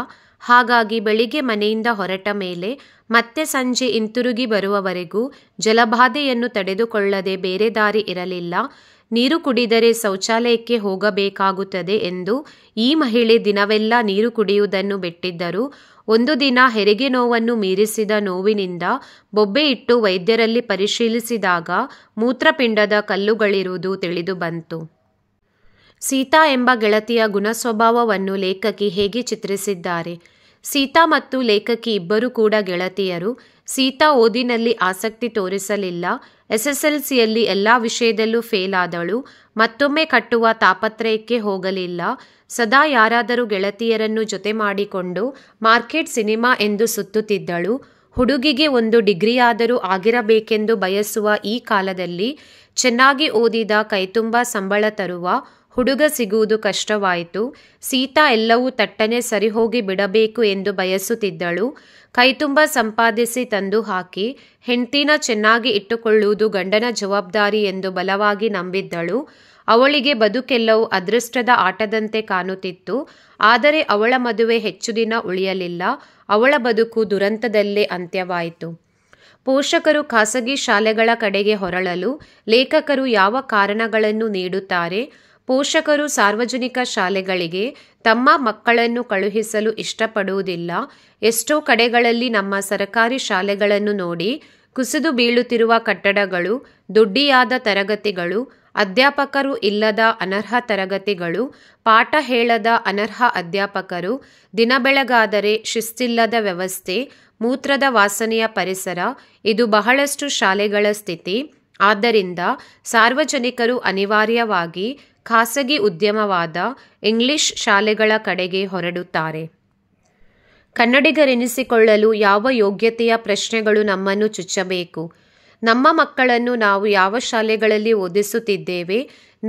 ಹಾಗಾಗಿ ಬೆಳಿಗ್ಗೆ ಮನೆಯಿಂದ ಹೊರಟ ಮೇಲೆ ಮತ್ತೆ ಸಂಜೆ ಹಿಂತಿರುಗಿ ಬರುವವರೆಗೂ ಜಲಬಾಧೆಯನ್ನು ತಡೆದುಕೊಳ್ಳದೆ ಬೇರೆ ದಾರಿ ಇರಲಿಲ್ಲ ನೀರು ಕುಡಿದರೆ ಶೌಚಾಲಯಕ್ಕೆ ಹೋಗಬೇಕಾಗುತ್ತದೆ ಎಂದು ಈ ಮಹಿಳೆ ದಿನವೆಲ್ಲ ನೀರು ಕುಡಿಯುವುದನ್ನು ಬಿಟ್ಟಿದ್ದರು ಒಂದು ದಿನ ಹೆರಿಗೆ ನೋವನ್ನು ಮೀರಿಸಿದ ನೋವಿನಿಂದ ಬೊಬ್ಬೆ ಇಟ್ಟು ವೈದ್ಯರಲ್ಲಿ ಪರಿಶೀಲಿಸಿದಾಗ ಮೂತ್ರಪಿಂಡದ ಕಲ್ಲುಗಳಿರುವುದು ತಿಳಿದು ಬಂತು ಸೀತಾ ಎಂಬ ಗೆಳತಿಯ ಗುಣಸ್ವಭಾವವನ್ನು ಲೇಖಕಿ ಹೇಗೆ ಚಿತ್ರಿಸಿದ್ದಾರೆ ಸೀತಾ ಮತ್ತು ಲೇಖಕಿ ಇಬ್ಬರೂ ಕೂಡ ಗೆಳತಿಯರು ಸೀತಾ ಓದಿನಲ್ಲಿ ಆಸಕ್ತಿ ತೋರಿಸಲಿಲ್ಲ ಎಸ್ಎಸ್ಎಲ್ಸಿಯಲ್ಲಿ ಎಲ್ಲ ವಿಷಯದಲ್ಲೂ ಫೇಲ್ ಆದಳು ಮತ್ತೊಮ್ಮೆ ಕಟ್ಟುವ ತಾಪತ್ರಯಕ್ಕೆ ಹೋಗಲಿಲ್ಲ ಸದಾ ಯಾರಾದರೂ ಗೆಳತಿಯರನ್ನು ಜೊತೆ ಮಾಡಿಕೊಂಡು ಮಾರ್ಕೆಟ್ ಸಿನಿಮಾ ಎಂದು ಸುತ್ತುತ್ತಿದ್ದಳು ಹುಡುಗಿಗೆ ಒಂದು ಡಿಗ್ರಿಯಾದರೂ ಆಗಿರಬೇಕೆಂದು ಬಯಸುವ ಈ ಕಾಲದಲ್ಲಿ ಚೆನ್ನಾಗಿ ಓದಿದ ಕೈತುಂಬ ಸಂಬಳ ತರುವ ಹುಡುಗ ಸಿಗುವುದು ಕಷ್ಟವಾಯಿತು ಸೀತಾ ಎಲ್ಲವೂ ತಟ್ಟನೆ ಸರಿಹೋಗಿ ಬಿಡಬೇಕು ಎಂದು ಬಯಸುತ್ತಿದ್ದಳು ಕೈತುಂಬ ಸಂಪಾದಿಸಿ ತಂದು ಹಾಕಿ ಹೆಂಡ್ತಿನ ಚೆನ್ನಾಗಿ ಇಟ್ಟುಕೊಳ್ಳುವುದು ಗಂಡನ ಜವಾಬ್ದಾರಿ ಎಂದು ಬಲವಾಗಿ ನಂಬಿದ್ದಳು ಅವಳಿಗೆ ಬದುಕೆಲ್ಲವೂ ಅದೃಷ್ಟದ ಆಟದಂತೆ ಕಾಣುತ್ತಿತ್ತು ಆದರೆ ಅವಳ ಮದುವೆ ಹೆಚ್ಚು ದಿನ ಉಳಿಯಲಿಲ್ಲ ಅವಳ ಬದುಕು ದುರಂತದಲ್ಲೇ ಅಂತ್ಯವಾಯಿತು ಪೋಷಕರು ಖಾಸಗಿ ಶಾಲೆಗಳ ಕಡೆಗೆ ಹೊರಳಲು ಲೇಖಕರು ಯಾವ ಕಾರಣಗಳನ್ನು ನೀಡುತ್ತಾರೆ ಪೋಷಕರು ಸಾರ್ವಜನಿಕ ಶಾಲೆಗಳಿಗೆ ತಮ್ಮ ಮಕ್ಕಳನ್ನು ಕಳುಹಿಸಲು ಇಷ್ಟಪಡುವುದಿಲ್ಲ ಎಷ್ಟೋ ಕಡೆಗಳಲ್ಲಿ ನಮ್ಮ ಸರಕಾರಿ ಶಾಲೆಗಳನ್ನು ನೋಡಿ ಕುಸಿದು ಬೀಳುತ್ತಿರುವ ಕಟ್ಟಡಗಳು ದುಡ್ಡಿಯಾದ ತರಗತಿಗಳು ಅಧ್ಯಾಪಕರು ಇಲ್ಲದ ಅನರ್ಹ ತರಗತಿಗಳು ಪಾಠ ಹೇಳದ ಅನರ್ಹ ಅಧ್ಯಾಪಕರು ದಿನ ಬೆಳಗಾದರೆ ಶಿಸ್ತಿಲ್ಲದ ವ್ಯವಸ್ಥೆ ಮೂತ್ರದ ವಾಸನೆಯ ಪರಿಸರ ಇದು ಬಹಳಷ್ಟು ಶಾಲೆಗಳ ಸ್ಥಿತಿ ಆದ್ದರಿಂದ ಸಾರ್ವಜನಿಕರು ಅನಿವಾರ್ಯವಾಗಿ ಖಾಸಗಿ ಉದ್ಯಮವಾದ ಇಂಗ್ಲಿಷ್ ಶಾಲೆಗಳ ಕಡೆಗೆ ಹೊರಡುತ್ತಾರೆ ಕನ್ನಡಿಗರೆನಿಸಿಕೊಳ್ಳಲು ಯಾವ ಯೋಗ್ಯತೆಯ ಪ್ರಶ್ನೆಗಳು ನಮ್ಮನ್ನು ಚುಚ್ಚಬೇಕು ನಮ್ಮ ಮಕ್ಕಳನ್ನು ನಾವು ಯಾವ ಶಾಲೆಗಳಲ್ಲಿ ಓದಿಸುತ್ತಿದ್ದೇವೆ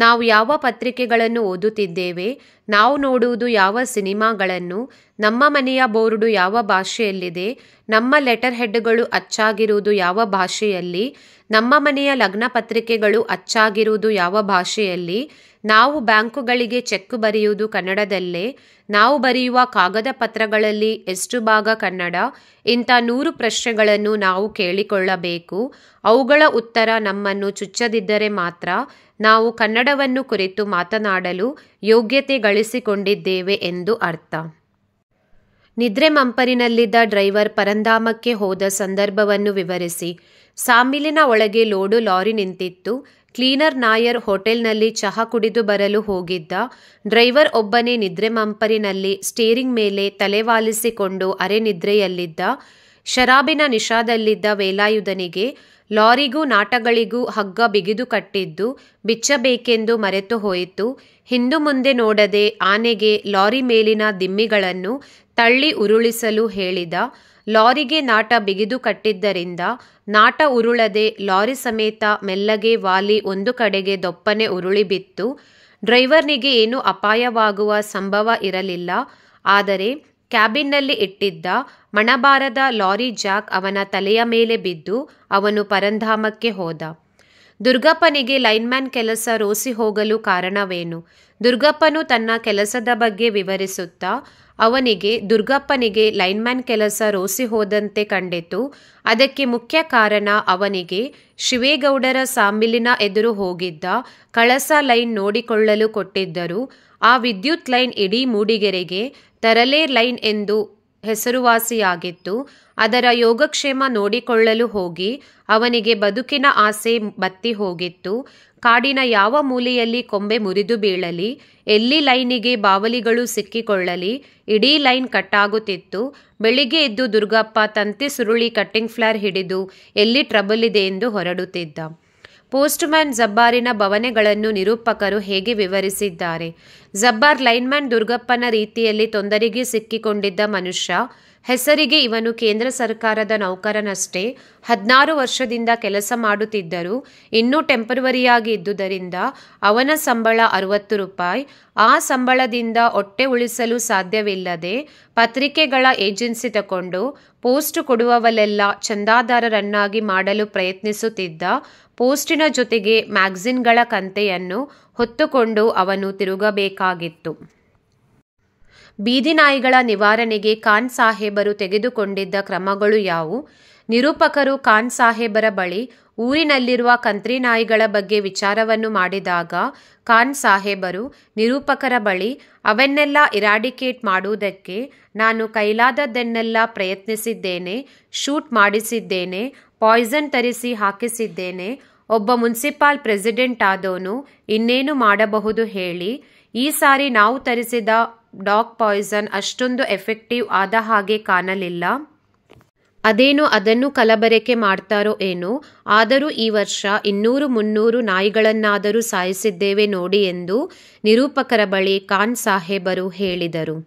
ನಾವು ಯಾವ ಪತ್ರಿಕೆಗಳನ್ನು ಓದುತ್ತಿದ್ದೇವೆ ನಾವು ನೋಡುವುದು ಯಾವ ಸಿನಿಮಾಗಳನ್ನು ನಮ್ಮ ಮನೆಯ ಬೋರ್ಡು ಯಾವ ಭಾಷೆಯಲ್ಲಿದೆ ನಮ್ಮ ಲೆಟರ್ ಹೆಡ್ಗಳು ಅಚ್ಚಾಗಿರುವುದು ಯಾವ ಭಾಷೆಯಲ್ಲಿ ನಮ್ಮ ಮನೆಯ ಲಗ್ನ ಪತ್ರಿಕೆಗಳು ಅಚ್ಚಾಗಿರುವುದು ಯಾವ ಭಾಷೆಯಲ್ಲಿ ನಾವು ಬ್ಯಾಂಕುಗಳಿಗೆ ಚೆಕ್ ಬರೆಯುವುದು ಕನ್ನಡದಲ್ಲೇ ನಾವು ಬರೆಯುವ ಕಾಗದ ಪತ್ರಗಳಲ್ಲಿ ಎಷ್ಟು ಭಾಗ ಕನ್ನಡ ಇಂಥ ನೂರು ಪ್ರಶ್ನೆಗಳನ್ನು ನಾವು ಕೇಳಿಕೊಳ್ಳಬೇಕು ಅವುಗಳ ಉತ್ತರ ನಮ್ಮನ್ನು ಚುಚ್ಚದಿದ್ದರೆ ಮಾತ್ರ ನಾವು ಕನ್ನಡವನ್ನು ಕುರಿತು ಮಾತನಾಡಲು ಯೋಗ್ಯತೆ ಗಳಿಸಿಕೊಂಡಿದ್ದೇವೆ ಎಂದು ಅರ್ಥ ನಿದ್ರೆ ಮಂಪರಿನಲ್ಲಿದ್ದ ಡ್ರೈವರ್ ಪರಂಧಾಮಕ್ಕೆ ಹೋದ ಸಂದರ್ಭವನ್ನು ವಿವರಿಸಿ ಸಾಮಿಲಿನ ಒಳಗೆ ಲೋಡು ಲಾರಿ ನಿಂತಿತ್ತು ಕ್ಲೀನರ್ ನಾಯರ್ ಹೋಟೆಲ್ನಲ್ಲಿ ಚಹಾ ಕುಡಿದು ಬರಲು ಹೋಗಿದ್ದ ಡ್ರೈವರ್ ಒಬ್ಬನೇ ನಿದ್ರೆ ಮಂಪರಿನಲ್ಲಿ ಸ್ಟೇರಿಂಗ್ ಮೇಲೆ ತಲೆವಾಲಿಸಿಕೊಂಡು ನಿದ್ರೆಯಲ್ಲಿದ್ದ ಶರಾಬಿನ ನಿಷಾದಲ್ಲಿದ್ದ ವೇಲಾಯುಧನಿಗೆ ಲಾರಿಗೂ ನಾಟಗಳಿಗೂ ಹಗ್ಗ ಬಿಗಿದು ಕಟ್ಟಿದ್ದು ಬಿಚ್ಚಬೇಕೆಂದು ಮರೆತು ಹೋಯಿತು ಹಿಂದು ಮುಂದೆ ನೋಡದೆ ಆನೆಗೆ ಲಾರಿ ಮೇಲಿನ ದಿಮ್ಮಿಗಳನ್ನು ತಳ್ಳಿ ಉರುಳಿಸಲು ಹೇಳಿದ ಲಾರಿಗೆ ನಾಟ ಬಿಗಿದು ಕಟ್ಟಿದ್ದರಿಂದ ನಾಟ ಉರುಳದೆ ಲಾರಿ ಸಮೇತ ಮೆಲ್ಲಗೆ ವಾಲಿ ಒಂದು ಕಡೆಗೆ ದೊಪ್ಪನೆ ಉರುಳಿ ಬಿತ್ತು ಡ್ರೈವರ್ನಿಗೆ ಏನೂ ಅಪಾಯವಾಗುವ ಸಂಭವ ಇರಲಿಲ್ಲ ಆದರೆ ಕ್ಯಾಬಿನ್ನಲ್ಲಿ ಇಟ್ಟಿದ್ದ ಮಣಬಾರದ ಲಾರಿ ಜಾಕ್ ಅವನ ತಲೆಯ ಮೇಲೆ ಬಿದ್ದು ಅವನು ಪರಂಧಾಮಕ್ಕೆ ಹೋದ ದುರ್ಗಪ್ಪನಿಗೆ ಲೈನ್ಮ್ಯಾನ್ ಕೆಲಸ ರೋಸಿ ಹೋಗಲು ಕಾರಣವೇನು ದುರ್ಗಪ್ಪನು ತನ್ನ ಕೆಲಸದ ಬಗ್ಗೆ ವಿವರಿಸುತ್ತಾ ಅವನಿಗೆ ದುರ್ಗಪ್ಪನಿಗೆ ಲೈನ್ಮ್ಯಾನ್ ಕೆಲಸ ರೋಸಿ ಹೋದಂತೆ ಕಂಡಿತು ಅದಕ್ಕೆ ಮುಖ್ಯ ಕಾರಣ ಅವನಿಗೆ ಶಿವೇಗೌಡರ ಸಾಮಿಲಿನ ಎದುರು ಹೋಗಿದ್ದ ಕಳಸ ಲೈನ್ ನೋಡಿಕೊಳ್ಳಲು ಕೊಟ್ಟಿದ್ದರು ಆ ವಿದ್ಯುತ್ ಲೈನ್ ಇಡೀ ಮೂಡಿಗೆರೆಗೆ ತರಲೇ ಲೈನ್ ಎಂದು ಹೆಸರುವಾಸಿಯಾಗಿತ್ತು ಅದರ ಯೋಗಕ್ಷೇಮ ನೋಡಿಕೊಳ್ಳಲು ಹೋಗಿ ಅವನಿಗೆ ಬದುಕಿನ ಆಸೆ ಬತ್ತಿ ಹೋಗಿತ್ತು ಕಾಡಿನ ಯಾವ ಮೂಲೆಯಲ್ಲಿ ಕೊಂಬೆ ಮುರಿದು ಬೀಳಲಿ ಎಲ್ಲಿ ಲೈನಿಗೆ ಬಾವಲಿಗಳು ಸಿಕ್ಕಿಕೊಳ್ಳಲಿ ಇಡೀ ಲೈನ್ ಕಟ್ಟಾಗುತ್ತಿತ್ತು ಬೆಳಿಗ್ಗೆ ಎದ್ದು ದುರ್ಗಪ್ಪ ತಂತಿ ಸುರುಳಿ ಕಟ್ಟಿಂಗ್ ಫ್ಲಾರ್ ಹಿಡಿದು ಎಲ್ಲಿ ಟ್ರಬಲ್ ಇದೆ ಎಂದು ಹೊರಡುತ್ತಿದ್ದ ಪೋಸ್ಟ್ಮ್ಯಾನ್ ಜಬ್ಬಾರಿನ ಭವನೆಗಳನ್ನು ನಿರೂಪಕರು ಹೇಗೆ ವಿವರಿಸಿದ್ದಾರೆ ಜಬ್ಬಾರ್ ಲೈನ್ಮ್ಯಾನ್ ದುರ್ಗಪ್ಪನ ರೀತಿಯಲ್ಲಿ ತೊಂದರೆಗೆ ಸಿಕ್ಕಿಕೊಂಡಿದ್ದ ಮನುಷ್ಯ ಹೆಸರಿಗೆ ಇವನು ಕೇಂದ್ರ ಸರ್ಕಾರದ ನೌಕರನಷ್ಟೇ ಹದಿನಾರು ವರ್ಷದಿಂದ ಕೆಲಸ ಮಾಡುತ್ತಿದ್ದರೂ ಇನ್ನೂ ಟೆಂಪರವರಿಯಾಗಿ ಇದ್ದುದರಿಂದ ಅವನ ಸಂಬಳ ಅರವತ್ತು ರೂಪಾಯಿ ಆ ಸಂಬಳದಿಂದ ಹೊಟ್ಟೆ ಉಳಿಸಲು ಸಾಧ್ಯವಿಲ್ಲದೆ ಪತ್ರಿಕೆಗಳ ಏಜೆನ್ಸಿ ತಕೊಂಡು ಪೋಸ್ಟ್ ಕೊಡುವವಲೆಲ್ಲ ಚಂದಾದಾರರನ್ನಾಗಿ ಮಾಡಲು ಪ್ರಯತ್ನಿಸುತ್ತಿದ್ದ ಪೋಸ್ಟಿನ ಜೊತೆಗೆ ಮ್ಯಾಗಝಿನ್ಗಳ ಕಂತೆಯನ್ನು ಹೊತ್ತುಕೊಂಡು ಅವನು ತಿರುಗಬೇಕಾಗಿತ್ತು ಬೀದಿ ನಾಯಿಗಳ ನಿವಾರಣೆಗೆ ಖಾನ್ ಸಾಹೇಬರು ತೆಗೆದುಕೊಂಡಿದ್ದ ಕ್ರಮಗಳು ಯಾವುವು ನಿರೂಪಕರು ಖಾನ್ ಸಾಹೇಬರ ಬಳಿ ಊರಿನಲ್ಲಿರುವ ಕಂತ್ರಿ ನಾಯಿಗಳ ಬಗ್ಗೆ ವಿಚಾರವನ್ನು ಮಾಡಿದಾಗ ಖಾನ್ ಸಾಹೇಬರು ನಿರೂಪಕರ ಬಳಿ ಅವನ್ನೆಲ್ಲ ಇರಾಡಿಕೇಟ್ ಮಾಡುವುದಕ್ಕೆ ನಾನು ಕೈಲಾದದ್ದನ್ನೆಲ್ಲ ಪ್ರಯತ್ನಿಸಿದ್ದೇನೆ ಶೂಟ್ ಮಾಡಿಸಿದ್ದೇನೆ ಪಾಯ್ಸನ್ ತರಿಸಿ ಹಾಕಿಸಿದ್ದೇನೆ ಒಬ್ಬ ಮುನ್ಸಿಪಾಲ್ ಪ್ರೆಸಿಡೆಂಟ್ ಆದೋನು ಇನ್ನೇನು ಮಾಡಬಹುದು ಹೇಳಿ ಈ ಸಾರಿ ನಾವು ತರಿಸಿದ ಡಾಗ್ ಪಾಯ್ಸನ್ ಅಷ್ಟೊಂದು ಎಫೆಕ್ಟಿವ್ ಆದ ಹಾಗೆ ಕಾಣಲಿಲ್ಲ ಅದೇನೋ ಅದನ್ನು ಕಲಬರಕೆ ಮಾಡ್ತಾರೋ ಏನೋ ಆದರೂ ಈ ವರ್ಷ ಇನ್ನೂರು ಮುನ್ನೂರು ನಾಯಿಗಳನ್ನಾದರೂ ಸಾಯಿಸಿದ್ದೇವೆ ನೋಡಿ ಎಂದು ನಿರೂಪಕರ ಬಳಿ ಖಾನ್ ಸಾಹೇಬರು ಹೇಳಿದರು